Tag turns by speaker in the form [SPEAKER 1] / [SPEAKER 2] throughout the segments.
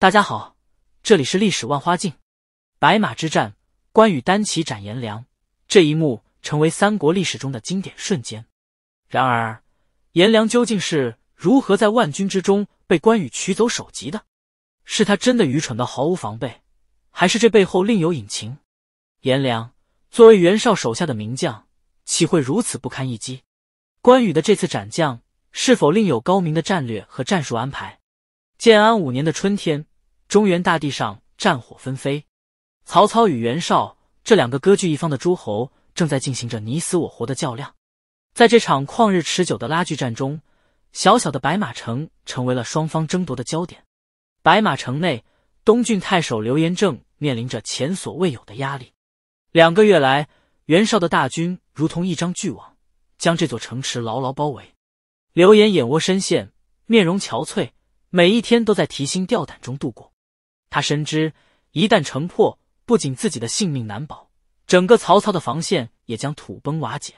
[SPEAKER 1] 大家好，这里是历史万花镜。白马之战，关羽单骑斩颜良，这一幕成为三国历史中的经典瞬间。然而，颜良究竟是如何在万军之中被关羽取走首级的？是他真的愚蠢到毫无防备，还是这背后另有隐情？颜良作为袁绍手下的名将，岂会如此不堪一击？关羽的这次斩将，是否另有高明的战略和战术安排？建安五年的春天。中原大地上战火纷飞，曹操与袁绍这两个割据一方的诸侯正在进行着你死我活的较量。在这场旷日持久的拉锯战中，小小的白马城成为了双方争夺的焦点。白马城内，东郡太守刘延正面临着前所未有的压力。两个月来，袁绍的大军如同一张巨网，将这座城池牢牢包围。刘延眼窝深陷，面容憔悴，每一天都在提心吊胆中度过。他深知，一旦城破，不仅自己的性命难保，整个曹操的防线也将土崩瓦解。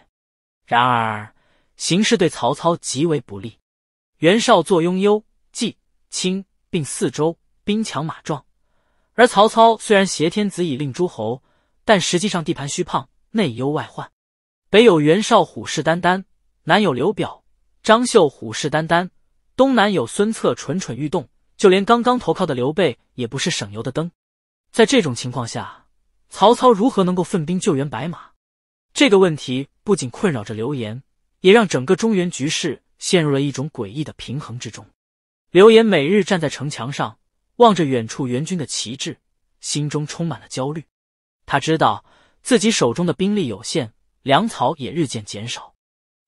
[SPEAKER 1] 然而，形势对曹操极为不利。袁绍坐拥幽、冀、青并四州，兵强马壮；而曹操虽然挟天子以令诸侯，但实际上地盘虚胖，内忧外患。北有袁绍虎视眈眈，南有刘表、张绣虎视眈眈，东南有孙策蠢蠢欲动。就连刚刚投靠的刘备也不是省油的灯，在这种情况下，曹操如何能够分兵救援白马？这个问题不仅困扰着刘言，也让整个中原局势陷入了一种诡异的平衡之中。刘言每日站在城墙上，望着远处援军的旗帜，心中充满了焦虑。他知道自己手中的兵力有限，粮草也日渐减少，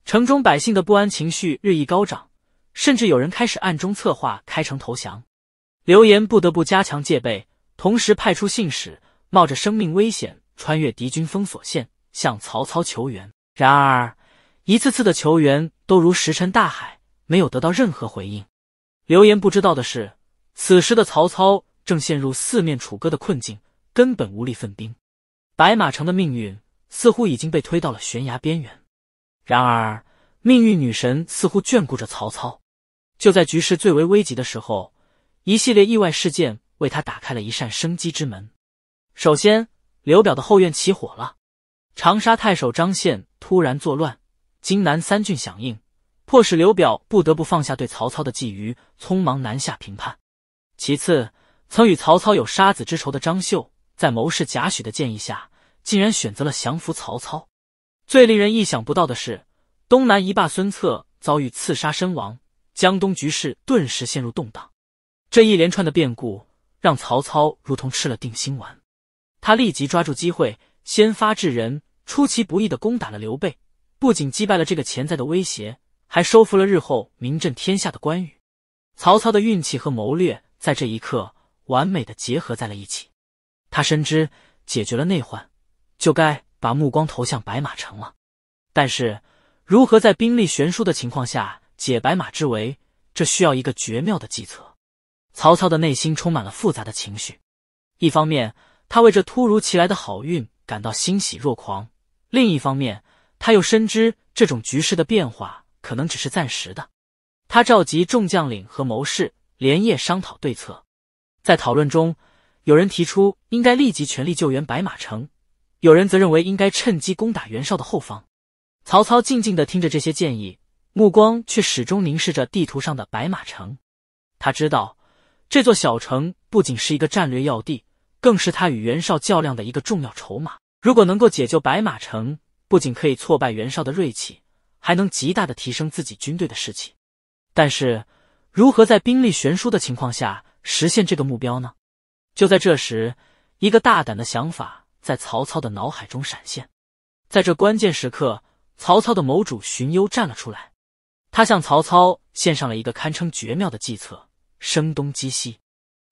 [SPEAKER 1] 城中百姓的不安情绪日益高涨。甚至有人开始暗中策划开城投降，刘言不得不加强戒备，同时派出信使，冒着生命危险穿越敌军封锁线，向曹操求援。然而，一次次的求援都如石沉大海，没有得到任何回应。刘岩不知道的是，此时的曹操正陷入四面楚歌的困境，根本无力分兵。白马城的命运似乎已经被推到了悬崖边缘。然而，命运女神似乎眷顾着曹操。就在局势最为危急的时候，一系列意外事件为他打开了一扇生机之门。首先，刘表的后院起火了，长沙太守张宪突然作乱，荆南三郡响应，迫使刘表不得不放下对曹操的觊觎，匆忙南下平叛。其次，曾与曹操有杀子之仇的张绣，在谋士贾诩的建议下，竟然选择了降服曹操。最令人意想不到的是，东南一霸孙策遭遇刺杀身亡。江东局势顿时陷入动荡，这一连串的变故让曹操如同吃了定心丸，他立即抓住机会，先发制人，出其不意的攻打了刘备，不仅击败了这个潜在的威胁，还收服了日后名震天下的关羽。曹操的运气和谋略在这一刻完美的结合在了一起，他深知解决了内患，就该把目光投向白马城了，但是如何在兵力悬殊的情况下？解白马之围，这需要一个绝妙的计策。曹操的内心充满了复杂的情绪，一方面他为这突如其来的好运感到欣喜若狂，另一方面他又深知这种局势的变化可能只是暂时的。他召集众将领和谋士，连夜商讨对策。在讨论中，有人提出应该立即全力救援白马城，有人则认为应该趁机攻打袁绍的后方。曹操静静的听着这些建议。目光却始终凝视着地图上的白马城。他知道这座小城不仅是一个战略要地，更是他与袁绍较量的一个重要筹码。如果能够解救白马城，不仅可以挫败袁绍的锐气，还能极大的提升自己军队的士气。但是，如何在兵力悬殊的情况下实现这个目标呢？就在这时，一个大胆的想法在曹操的脑海中闪现。在这关键时刻，曹操的谋主荀攸站了出来。他向曹操献上了一个堪称绝妙的计策——声东击西。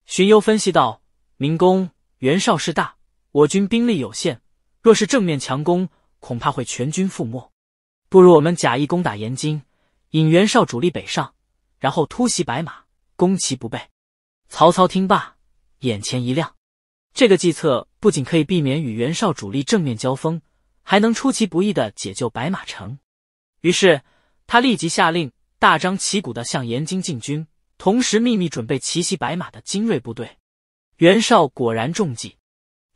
[SPEAKER 1] 荀攸分析道：“明公，袁绍势大，我军兵力有限，若是正面强攻，恐怕会全军覆没。不如我们假意攻打延津，引袁绍主力北上，然后突袭白马，攻其不备。”曹操听罢，眼前一亮。这个计策不仅可以避免与袁绍主力正面交锋，还能出其不意的解救白马城。于是。他立即下令，大张旗鼓的向延津进军，同时秘密准备奇袭白马的精锐部队。袁绍果然中计，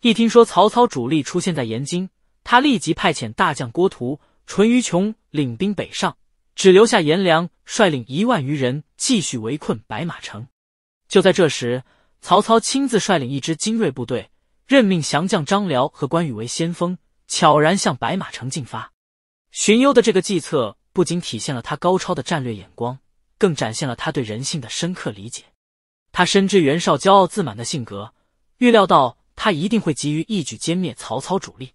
[SPEAKER 1] 一听说曹操主力出现在延津，他立即派遣大将郭图、淳于琼领兵北上，只留下颜良率领一万余人继续围困白马城。就在这时，曹操亲自率领一支精锐部队，任命降将张辽和关羽为先锋，悄然向白马城进发。荀攸的这个计策。不仅体现了他高超的战略眼光，更展现了他对人性的深刻理解。他深知袁绍骄傲自满的性格，预料到他一定会急于一举歼灭曹操主力。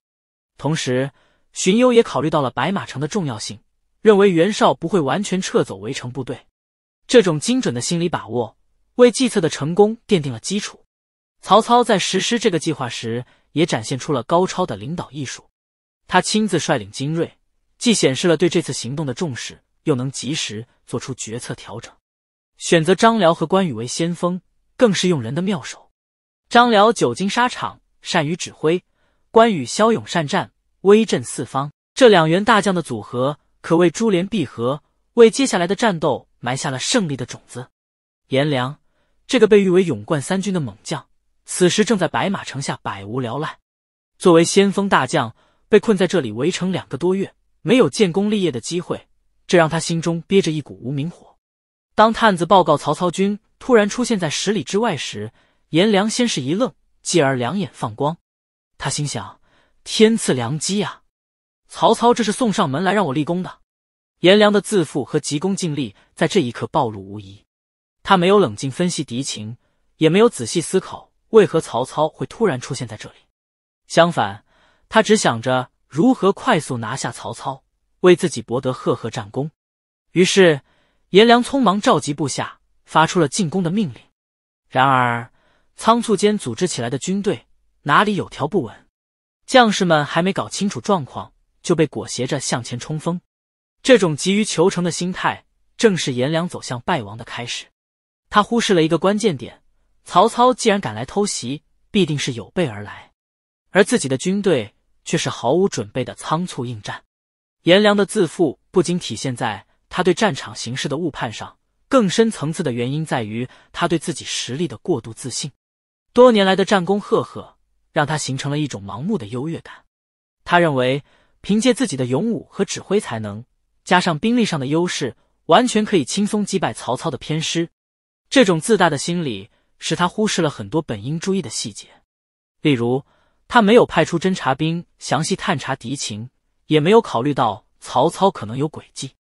[SPEAKER 1] 同时，荀攸也考虑到了白马城的重要性，认为袁绍不会完全撤走围城部队。这种精准的心理把握，为计策的成功奠定了基础。曹操在实施这个计划时，也展现出了高超的领导艺术。他亲自率领精锐。既显示了对这次行动的重视，又能及时做出决策调整，选择张辽和关羽为先锋，更是用人的妙手。张辽久经沙场，善于指挥；关羽骁勇善战，威震四方。这两员大将的组合可谓珠联璧合，为接下来的战斗埋下了胜利的种子。颜良这个被誉为勇冠三军的猛将，此时正在白马城下百无聊赖。作为先锋大将，被困在这里围城两个多月。没有建功立业的机会，这让他心中憋着一股无名火。当探子报告曹操军突然出现在十里之外时，颜良先是一愣，继而两眼放光。他心想：天赐良机啊！曹操这是送上门来让我立功的。颜良的自负和急功近利在这一刻暴露无遗。他没有冷静分析敌情，也没有仔细思考为何曹操会突然出现在这里。相反，他只想着。如何快速拿下曹操，为自己博得赫赫战功？于是，颜良匆忙召集部下，发出了进攻的命令。然而，仓促间组织起来的军队哪里有条不紊？将士们还没搞清楚状况，就被裹挟着向前冲锋。这种急于求成的心态，正是颜良走向败亡的开始。他忽视了一个关键点：曹操既然敢来偷袭，必定是有备而来，而自己的军队。却是毫无准备的仓促应战。颜良的自负不仅体现在他对战场形势的误判上，更深层次的原因在于他对自己实力的过度自信。多年来的战功赫赫，让他形成了一种盲目的优越感。他认为凭借自己的勇武和指挥才能，加上兵力上的优势，完全可以轻松击败曹操的偏师。这种自大的心理使他忽视了很多本应注意的细节，例如。他没有派出侦察兵详细探查敌情，也没有考虑到曹操可能有诡计。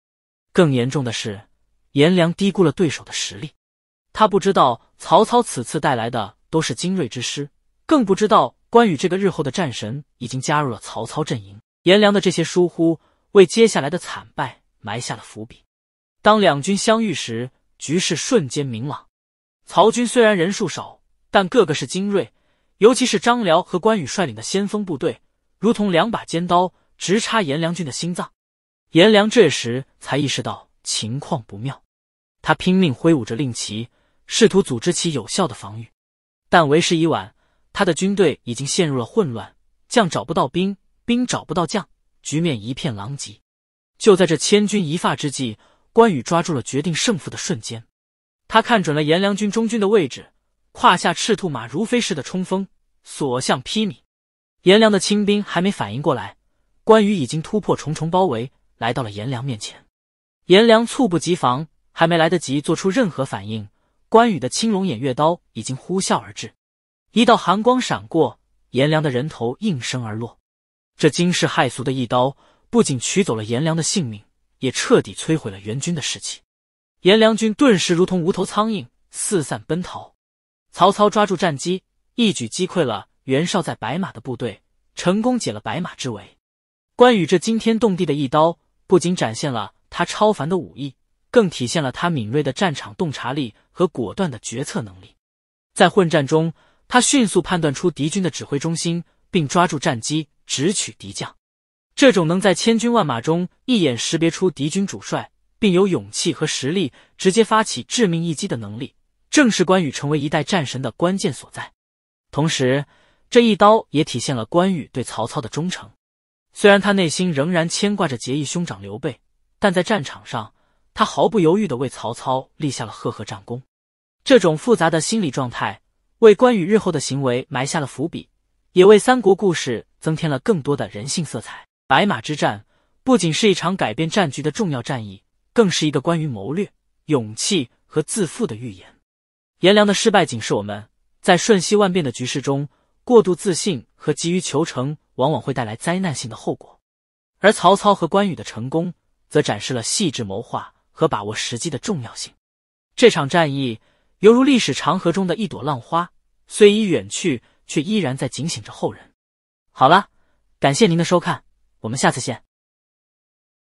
[SPEAKER 1] 更严重的是，颜良低估了对手的实力。他不知道曹操此次带来的都是精锐之师，更不知道关羽这个日后的战神已经加入了曹操阵营。颜良的这些疏忽，为接下来的惨败埋下了伏笔。当两军相遇时，局势瞬间明朗。曹军虽然人数少，但个个是精锐。尤其是张辽和关羽率领的先锋部队，如同两把尖刀，直插颜良军的心脏。颜良这时才意识到情况不妙，他拼命挥舞着令旗，试图组织起有效的防御，但为时已晚，他的军队已经陷入了混乱，将找不到兵，兵找不到将，局面一片狼藉。就在这千钧一发之际，关羽抓住了决定胜负的瞬间，他看准了颜良军中军的位置。胯下赤兔马如飞似的冲锋，所向披靡。颜良的清兵还没反应过来，关羽已经突破重重包围，来到了颜良面前。颜良猝不及防，还没来得及做出任何反应，关羽的青龙偃月刀已经呼啸而至，一道寒光闪过，颜良的人头应声而落。这惊世骇俗的一刀，不仅取走了颜良的性命，也彻底摧毁了援军的士气。颜良军顿时如同无头苍蝇，四散奔逃。曹操抓住战机，一举击溃了袁绍在白马的部队，成功解了白马之围。关羽这惊天动地的一刀，不仅展现了他超凡的武艺，更体现了他敏锐的战场洞察力和果断的决策能力。在混战中，他迅速判断出敌军的指挥中心，并抓住战机直取敌将。这种能在千军万马中一眼识别出敌军主帅，并有勇气和实力直接发起致命一击的能力。正是关羽成为一代战神的关键所在，同时这一刀也体现了关羽对曹操的忠诚。虽然他内心仍然牵挂着结义兄长刘备，但在战场上他毫不犹豫的为曹操立下了赫赫战功。这种复杂的心理状态为关羽日后的行为埋下了伏笔，也为三国故事增添了更多的人性色彩。白马之战不仅是一场改变战局的重要战役，更是一个关于谋略、勇气和自负的预言。颜良的失败警示我们，在瞬息万变的局势中，过度自信和急于求成往往会带来灾难性的后果；而曹操和关羽的成功，则展示了细致谋划和把握时机的重要性。这场战役犹如历史长河中的一朵浪花，虽已远去，却依然在警醒着后人。好了，感谢您的收看，我们下次见。